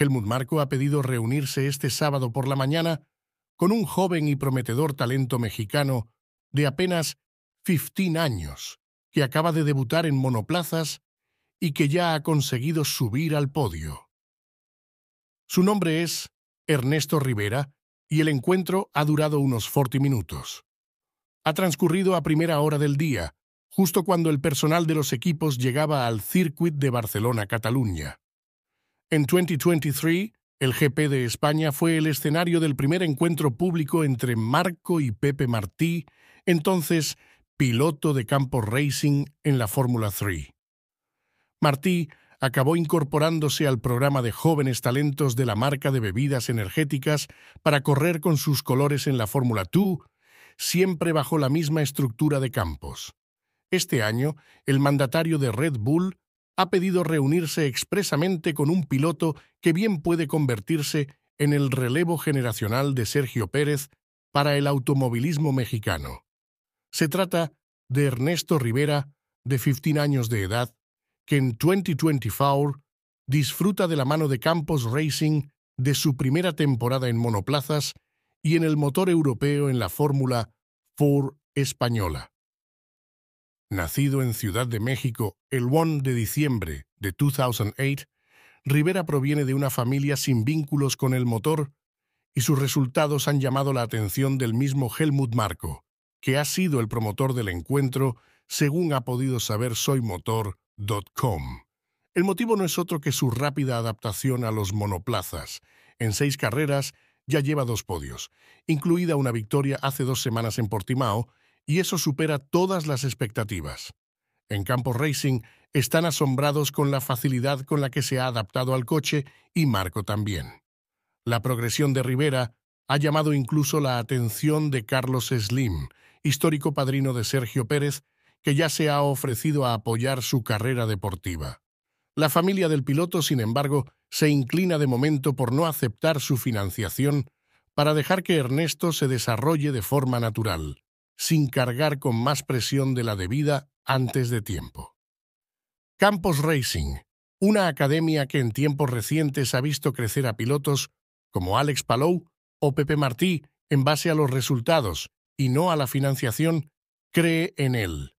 Helmut Marco ha pedido reunirse este sábado por la mañana con un joven y prometedor talento mexicano de apenas 15 años, que acaba de debutar en monoplazas y que ya ha conseguido subir al podio. Su nombre es Ernesto Rivera y el encuentro ha durado unos 40 minutos. Ha transcurrido a primera hora del día, justo cuando el personal de los equipos llegaba al Circuit de Barcelona-Cataluña. En 2023, el GP de España fue el escenario del primer encuentro público entre Marco y Pepe Martí, entonces piloto de campo racing en la Fórmula 3. Martí acabó incorporándose al programa de jóvenes talentos de la marca de bebidas energéticas para correr con sus colores en la Fórmula 2, siempre bajo la misma estructura de campos. Este año, el mandatario de Red Bull ha pedido reunirse expresamente con un piloto que bien puede convertirse en el relevo generacional de Sergio Pérez para el automovilismo mexicano. Se trata de Ernesto Rivera, de 15 años de edad, que en 2024 disfruta de la mano de Campos Racing de su primera temporada en monoplazas y en el motor europeo en la Fórmula 4 española. Nacido en Ciudad de México el 1 de diciembre de 2008, Rivera proviene de una familia sin vínculos con el motor y sus resultados han llamado la atención del mismo Helmut Marco, que ha sido el promotor del encuentro, según ha podido saber soymotor.com. El motivo no es otro que su rápida adaptación a los monoplazas. En seis carreras ya lleva dos podios, incluida una victoria hace dos semanas en Portimao, y eso supera todas las expectativas. En Campo Racing están asombrados con la facilidad con la que se ha adaptado al coche y Marco también. La progresión de Rivera ha llamado incluso la atención de Carlos Slim, histórico padrino de Sergio Pérez, que ya se ha ofrecido a apoyar su carrera deportiva. La familia del piloto, sin embargo, se inclina de momento por no aceptar su financiación para dejar que Ernesto se desarrolle de forma natural sin cargar con más presión de la debida antes de tiempo. Campos Racing, una academia que en tiempos recientes ha visto crecer a pilotos como Alex Palou o Pepe Martí en base a los resultados y no a la financiación, cree en él.